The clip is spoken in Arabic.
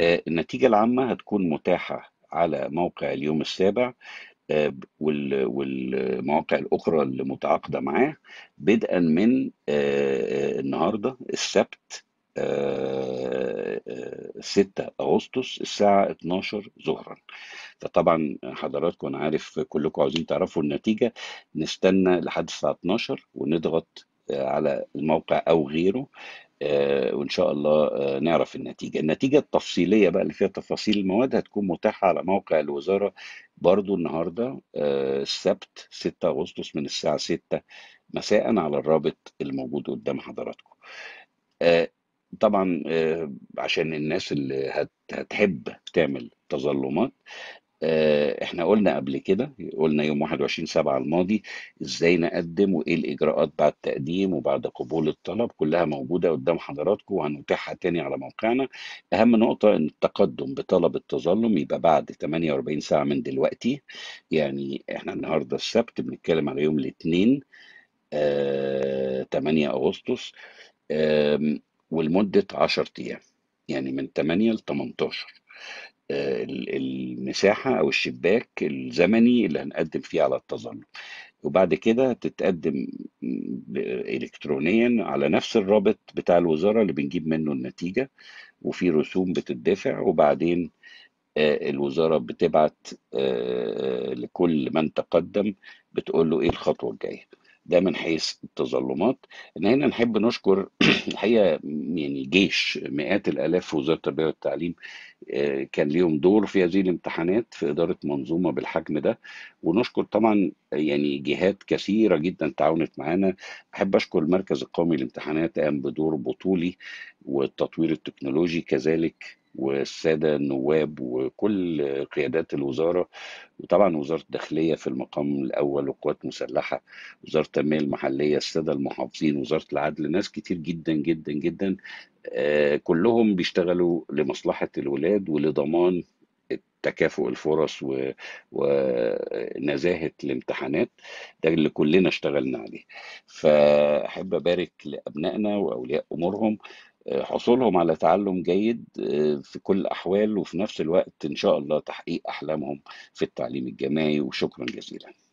آه، النتيجة العامة هتكون متاحة على موقع اليوم السابع آه، والمواقع الأخرى اللي متعاقدة معاه بدءا من آه، النهاردة السبت 6 أغسطس الساعة 12 ظهرا فطبعا حضراتكم أنا عارف كلكم عاوزين تعرفوا النتيجة نستنى لحد الساعة 12 ونضغط على الموقع أو غيره آه، وان شاء الله آه، نعرف النتيجه النتيجه التفصيليه بقى اللي فيها تفاصيل المواد هتكون متاحه على موقع الوزاره برضو النهارده آه، السبت 6 اغسطس من الساعه 6 مساء على الرابط الموجود قدام حضراتكم طبعا عشان الناس اللي هتحب تعمل تظلمات آه، احنا قلنا قبل كده قلنا يوم 21 7 الماضي ازاي نقدم وايه الاجراءات بعد تقديم وبعد قبول الطلب كلها موجوده قدام حضراتكم وهنتاحها تاني على موقعنا اهم نقطه ان التقدم بطلب التظلم يبقى بعد 48 ساعه من دلوقتي يعني احنا النهارده السبت بنتكلم على يوم الاثنين آه 8 اغسطس آه ولمده 10 ايام يعني من 8 ل 18 آه، المساحة أو الشباك الزمني اللي هنقدم فيه على التظلم وبعد كده تتقدم إلكترونيا على نفس الرابط بتاع الوزارة اللي بنجيب منه النتيجة وفي رسوم بتدفع وبعدين آه، الوزارة بتبعت آه، لكل من تقدم بتقول له إيه الخطوة الجاية ده من حيث التظلمات ان هنا نحب نشكر الحقيقه يعني جيش مئات الالاف في وزاره التربيه والتعليم آه، كان ليهم دور في هذه الامتحانات في اداره منظومه بالحجم ده ونشكر طبعا يعني جهات كثيره جدا تعاونت معانا احب اشكر المركز القومي للامتحانات قام بدور بطولي والتطوير التكنولوجي كذلك والساده النواب وكل قيادات الوزاره وطبعا وزاره الداخليه في المقام الاول وقوات مسلحه وزاره التنميه المحليه الساده المحافظين وزاره العدل ناس كتير جدا جدا جدا آه، كلهم بيشتغلوا لمصلحه الولاد ولضمان تكافؤ الفرص و... ونزاهه الامتحانات ده اللي كلنا اشتغلنا عليه فاحب ابارك لابنائنا واولياء امورهم حصولهم على تعلم جيد آه، في كل الأحوال وفي نفس الوقت إن شاء الله تحقيق أحلامهم في التعليم الجامعي وشكرا جزيلا